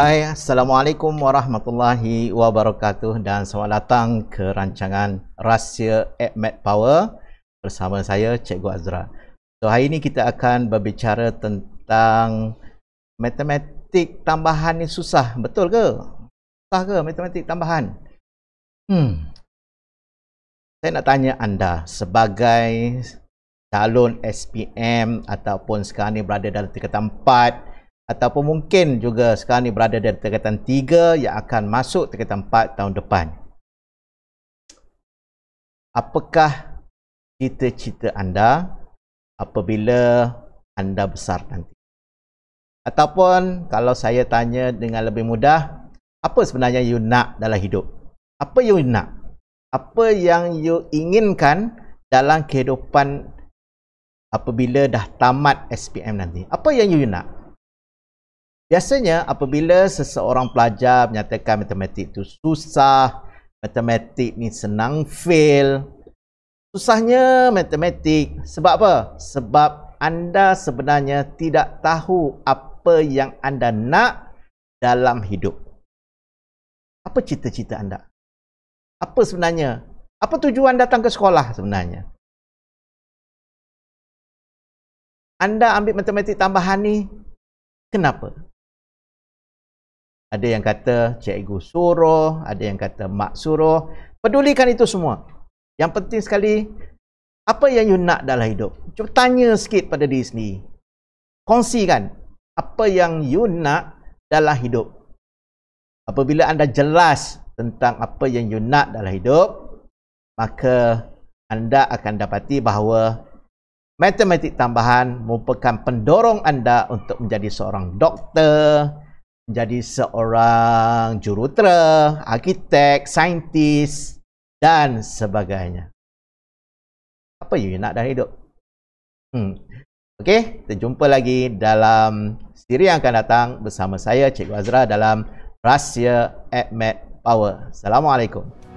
Hai, Assalamualaikum Warahmatullahi Wabarakatuh dan selamat datang ke rancangan Rahsia Admet Power bersama saya Cikgu Azra. So hari ini kita akan berbicara tentang matematik tambahan ni susah, betul ke? Susah ke matematik tambahan? Hmm. Saya nak tanya anda sebagai calon SPM ataupun sekarang ni berada dalam tingkatan 4 ataupun mungkin juga sekarang ni berada dari tingkatan 3 yang akan masuk tingkatan 4 tahun depan. Apakah cita-cita anda apabila anda besar nanti? Ataupun kalau saya tanya dengan lebih mudah, apa sebenarnya you nak dalam hidup? Apa you nak? Apa yang you inginkan dalam kehidupan apabila dah tamat SPM nanti? Apa yang you nak? Biasanya apabila seseorang pelajar menyatakan matematik itu susah, matematik ni senang fail. Susahnya matematik sebab apa? Sebab anda sebenarnya tidak tahu apa yang anda nak dalam hidup. Apa cita-cita anda? Apa sebenarnya? Apa tujuan datang ke sekolah sebenarnya? Anda ambil matematik tambahan ni kenapa? ada yang kata cikgu suruh, ada yang kata mak suruh. Pedulikan itu semua. Yang penting sekali, apa yang you nak dalam hidup? Cuba tanya sikit pada diri sendiri. Kongsikan apa yang you nak dalam hidup. Apabila anda jelas tentang apa yang you nak dalam hidup, maka anda akan dapati bahawa matematik tambahan merupakan pendorong anda untuk menjadi seorang doktor, jadi seorang jurutera, arkitek, saintis dan sebagainya. Apa yang nak dalam hidup? Hmm. Okey, kita jumpa lagi dalam siri yang akan datang bersama saya Cikgu Azra dalam Rahsia Admet Power. Assalamualaikum.